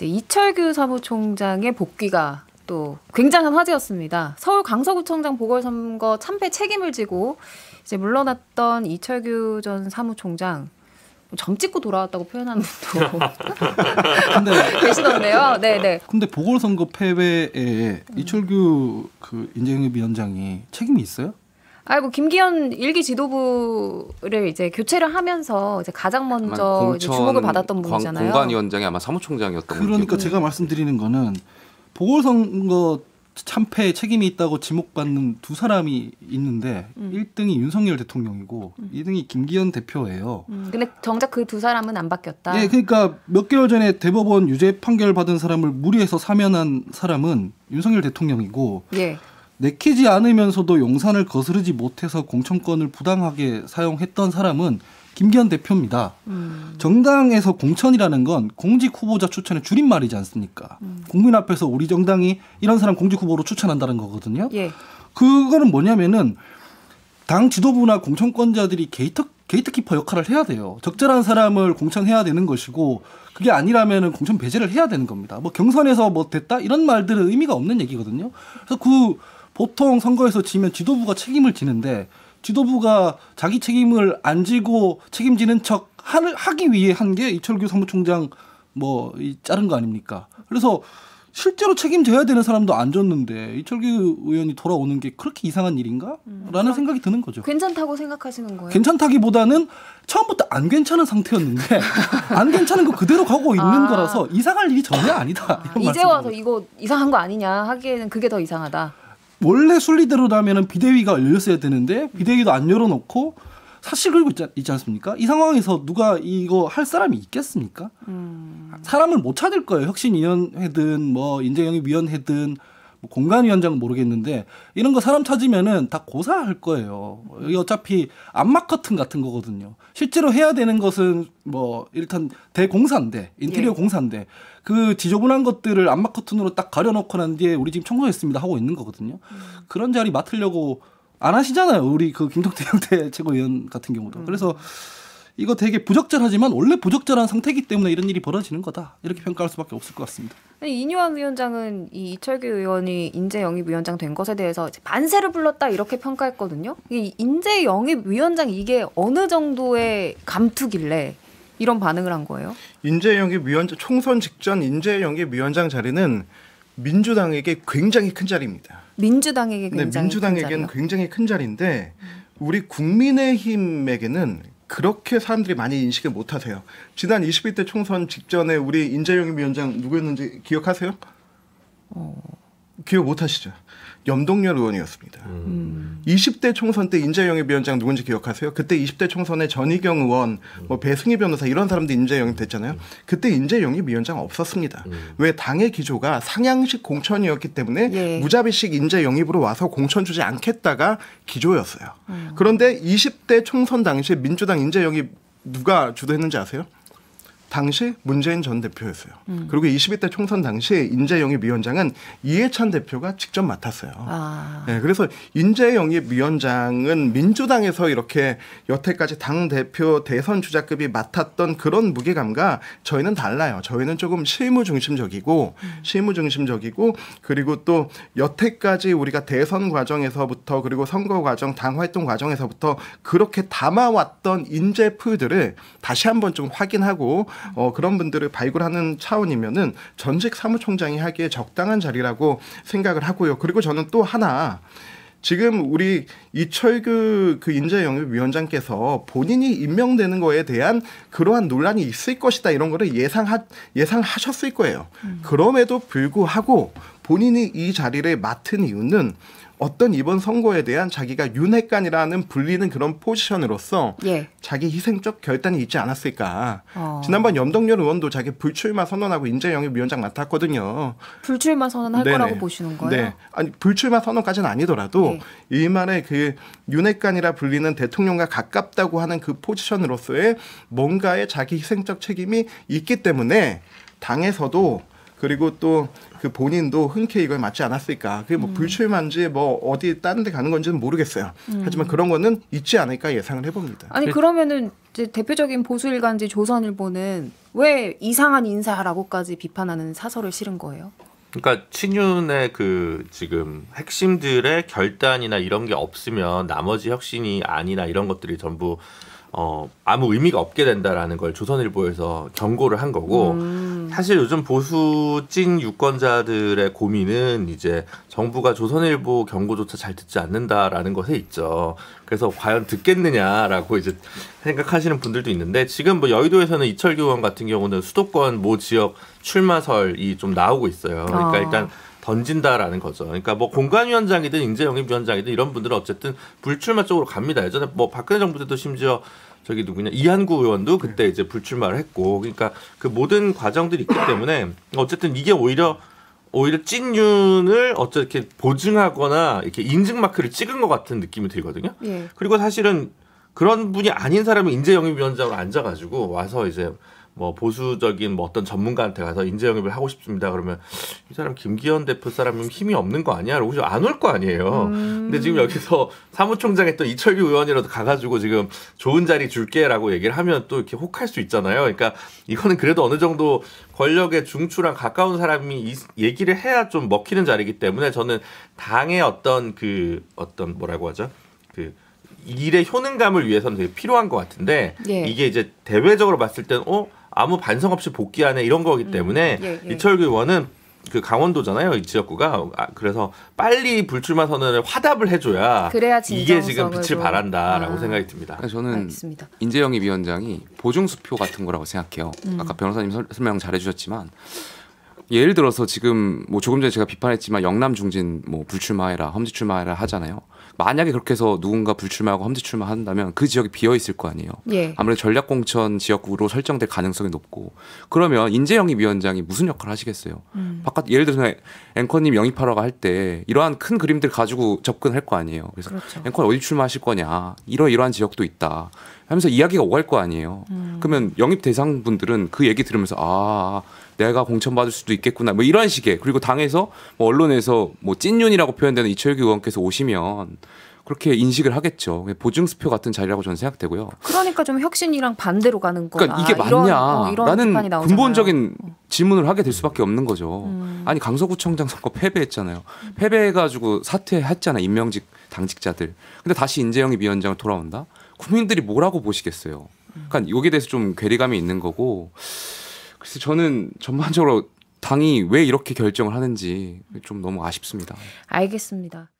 이제 이철규 사무총장의 복귀가 또 굉장한 화제였습니다. 서울 강서구청장 보궐선거 참패 책임을 지고 이제 물러났던 이철규 전 사무총장 뭐 점 찍고 돌아왔다고 표현하는 분도 계시던데요. 네, 네. 근데 보궐선거 패배에 이철규 그 인재영입 위원장이 책임이 있어요? 아이고 김기현 일기 지도부를 이제 교체를 하면서 이제 가장 먼저 이제 주목을 받았던 분이잖아요. 공관위원장이 아마 사무총장이었던 그러니까 제가 말씀드리는 거는 보궐선거 참패에 책임이 있다고 지목받는 두 사람이 있는데 음. 1등이 윤석열 대통령이고 음. 2등이 김기현 대표예요. 음. 근데 정작 그 두 사람은 안 바뀌었다. 예, 그러니까 몇 개월 전에 대법원 유죄 판결 받은 사람을 무리해서 사면한 사람은 윤석열 대통령이고 예. 내키지 않으면서도 용산을 거스르지 못해서 공천권을 부당하게 사용했던 사람은 김기현 대표입니다. 음. 정당에서 공천이라는 건 공직 후보자 추천의 줄임말이지 않습니까? 음. 국민 앞에서 우리 정당이 이런 사람 공직 후보로 추천한다는 거거든요. 예. 그거는 뭐냐면은 당 지도부나 공천권자들이 게이터 게이트키퍼 역할을 해야 돼요. 적절한 사람을 공천해야 되는 것이고 그게 아니라면은 공천 배제를 해야 되는 겁니다. 뭐 경선에서 뭐 됐다 이런 말들은 의미가 없는 얘기거든요. 그래서 그 보통 선거에서 지면 지도부가 책임을 지는데 지도부가 자기 책임을 안 지고 책임지는 척 하기 위해 한 게 이철규 사무총장 뭐 자른 거 아닙니까? 그래서 실제로 책임져야 되는 사람도 안 줬는데 이철규 의원이 돌아오는 게 그렇게 이상한 일인가? 음, 라는 음, 생각이 드는 거죠. 괜찮다고 생각하시는 거예요? 괜찮다기보다는 처음부터 안 괜찮은 상태였는데 안 괜찮은 거 그대로 가고 있는 아, 거라서 이상할 일이 전혀 아니다. 아, 이제 와서 이거 이상한 거 아니냐 하기에는 그게 더 이상하다. 원래 순리대로라면 비대위가 열렸어야 되는데 비대위도 안 열어놓고 사실 걸고 있지, 있지, 않습니까? 이 상황에서 누가 이거 할 사람이 있겠습니까? 음. 사람을 못 찾을 거예요. 혁신위원회든 뭐 인재영입위원회든 뭐 공간위원장은 모르겠는데 이런 거 사람 찾으면은 다 고사할 거예요. 이게 어차피 암막 커튼 같은 거거든요. 실제로 해야 되는 것은 뭐 일단 대공사인데 인테리어 예. 공사인데 그 지저분한 것들을 암막 커튼으로 딱 가려놓고 난 뒤에 우리 지금 청소했습니다 하고 있는 거거든요. 음. 그런 자리 맡으려고 안 하시잖아요. 우리 그 김덕태 형태 최고위원 같은 경우도. 음. 그래서 이거 되게 부적절하지만 원래 부적절한 상태이기 때문에 이런 일이 벌어지는 거다 이렇게 평가할 수밖에 없을 것 같습니다. 이뉴환 위원장은 이 이철규 의원이 인재 영입 위원장 된 것에 대해서 반세를 불렀다 이렇게 평가했거든요. 인재 영입 위원장 이게 어느 정도의 감투길래 이런 반응을 한 거예요? 인재 영입 위원장 총선 직전 인재 영입 위원장 자리는 민주당에게 굉장히 큰 자리입니다. 민주당에게 굉장히 네, 민주당에겐 굉장히 큰 자리인데 우리 국민의힘에게는 그렇게 사람들이 많이 인식을 못 하세요. 지난 21대 총선 직전에 우리 인재영 위원장 누구였는지 기억하세요? 어... 기억 못하시죠? 염동열 의원이었습니다. 음. 20대 총선 때인재영입 위원장 누군지 기억하세요? 그때 20대 총선에 전희경 의원, 뭐 배승희 변호사 이런 사람들 이인재영입 됐잖아요. 그때 인재영입 위원장 없었습니다. 음. 왜 당의 기조가 상향식 공천이었기 때문에 예. 무자비식 인재 영입으로 와서 공천 주지 않겠다가 기조였어요. 음. 그런데 20대 총선 당시에 민주당 인재 영입 누가 주도했는지 아세요? 당시 문재인 전 대표였어요. 음. 그리고 21대 총선 당시 인재영입위원장은 이해찬 대표가 직접 맡았어요. 아. 네, 그래서 인재영입위원장은 민주당에서 이렇게 여태까지 당 대표 대선 주자급이 맡았던 그런 무게감과 저희는 달라요. 저희는 조금 실무 중심적이고 음. 실무 중심적이고 그리고 또 여태까지 우리가 대선 과정에서부터 그리고 선거 과정, 당 활동 과정에서부터 그렇게 담아왔던 인재 풀들을 다시 한번 좀 확인하고 어, 그런 분들을 발굴하는 차원이면은 전직 사무총장이 하기에 적당한 자리라고 생각을 하고요. 그리고 저는 또 하나 지금 우리 이철규 그 인재영입위원장께서 본인이 임명되는 거에 대한 그러한 논란이 있을 것이다 이런 거를 예상하 예상하셨을 거예요. 음. 그럼에도 불구하고 본인이 이 자리를 맡은 이유는 어떤 이번 선거에 대한 자기가 윤핵관이라는 불리는 그런 포지션으로서 예. 자기 희생적 결단이 있지 않았을까. 어. 지난번 염동열 의원도 자기 불출마 선언하고 인재영입 위원장 맡았거든요. 불출마 선언할 네네. 거라고 보시는 거예요? 네. 아니 불출마 선언까지는 아니더라도 예. 일말의 그 윤핵관이라 불리는 대통령과 가깝다고 하는 그 포지션으로서의 뭔가의 자기 희생적 책임이 있기 때문에 당에서도 그리고 또 그 본인도 흔쾌히 이걸 맞지 않았을까. 그게 뭐 음. 불출만지 뭐 어디 다른 데 가는 건지는 모르겠어요. 음. 하지만 그런 거는 있지 않을까 예상을 해봅니다. 아니 네. 그러면은 이제 대표적인 보수 일간지 조선일보는 왜 이상한 인사라고까지 비판하는 사설을 실은 거예요? 그러니까 친윤의 그 지금 핵심들의 결단이나 이런 게 없으면 나머지 혁신이 아니나 이런 것들이 전부 어 아무 의미가 없게 된다라는 걸 조선일보에서 경고를 한 거고 음. 사실 요즘 보수 찐 유권자들의 고민은 이제 정부가 조선일보 경고조차 잘 듣지 않는다라는 것에 있죠. 그래서 과연 듣겠느냐라고 이제 생각하시는 분들도 있는데 지금 뭐 여의도에서는 이철규 의원 같은 경우는 수도권 모 지역 출마설이 좀 나오고 있어요. 그러니까 어. 일단 던진다라는 거죠. 그러니까 뭐 공관위원장이든 인재영입위원장이든 이런 분들은 어쨌든 불출마 쪽으로 갑니다. 예전에 뭐 박근혜 정부 때도 심지어 저기 누구냐 이한구 의원도 그때 이제 불출마를 했고 그러니까 그 모든 과정들이 있기 때문에 어쨌든 이게 오히려 오히려 찐윤을 어째 이렇게 보증하거나 이렇게 인증 마크를 찍은 것 같은 느낌이 들거든요. 예. 그리고 사실은 그런 분이 아닌 사람이 인재 영입위원장으로 앉아가지고 와서 이제 뭐 보수적인 뭐 어떤 전문가한테 가서 인재 영입을 하고 싶습니다. 그러면 이 사람 김기현 대표 사람은 힘이 없는 거 아니야? 라고 안 올 거 아니에요. 음. 근데 지금 여기서 사무총장 했던 이철규 의원이라도 가가지고 지금 좋은 자리 줄게라고 얘기를 하면 또 이렇게 혹할 수 있잖아요. 그러니까 이거는 그래도 어느 정도 권력의 중추랑 가까운 사람이 얘기를 해야 좀 먹히는 자리이기 때문에 저는 당의 어떤 그 어떤 뭐라고 하죠? 그 일의 효능감을 위해서는 되게 필요한 것 같은데 예. 이게 이제 대외적으로 봤을 땐어 아무 반성 없이 복귀하네 이런 거기 음, 때문에 예, 예. 이철규 의원은 그 강원도잖아요 이 지역구가 아, 그래서 빨리 불출마 선언을 화답을 해줘야 이게 지금 빛을 발한다라고 아. 생각이 듭니다. 저는 알겠습니다. 인재영입 위원장이 보증 수표 같은 거라고 생각해요. 음. 아까 변호사님 설명 잘해주셨지만 예를 들어서 지금 뭐 조금 전에 제가 비판했지만 영남 중진 뭐 불출마해라 험지 출마해라 하잖아요. 만약에 그렇게 해서 누군가 불출마하고 험지 출마한다면 그 지역이 비어 있을 거 아니에요. 예. 아무래도 전략공천 지역구로 설정될 가능성이 높고 그러면 인재 영입 위원장이 무슨 역할을 하시겠어요? 음. 바깥 예를 들어서 앵커님 영입하러고할때 이러한 큰 그림들 가지고 접근할 거 아니에요. 그래서 그렇죠. 앵커 어디 출마하실 거냐? 이러이러한 지역도 있다. 하면서 이야기가 오갈 거 아니에요. 음. 그러면 영입 대상 분들은 그 얘기 들으면서 아 내가 공천받을 수도 있겠구나 뭐 이런 식의 그리고 당에서 뭐 언론에서 뭐 찐윤이라고 표현되는 이철규 의원께서 오시면 그렇게 인식을 하겠죠. 보증수표 같은 자리라고 저는 생각되고요. 그러니까 좀 혁신이랑 반대로 가는 거다. 그러니까 이게 맞냐? 이런, 어, 이런 근본적인 어. 질문을 하게 될 수밖에 없는 거죠. 음. 아니 강서구청장 선거 패배했잖아요. 패배해가지고 사퇴했잖아 임명직 당직자들. 근데 다시 인재영입 위원장을 돌아온다. 국민들이 뭐라고 보시겠어요? 그러니까 여기에 대해서 좀 괴리감이 있는 거고. 글쎄 저는 전반적으로 당이 왜 이렇게 결정을 하는지 좀 너무 아쉽습니다. 알겠습니다.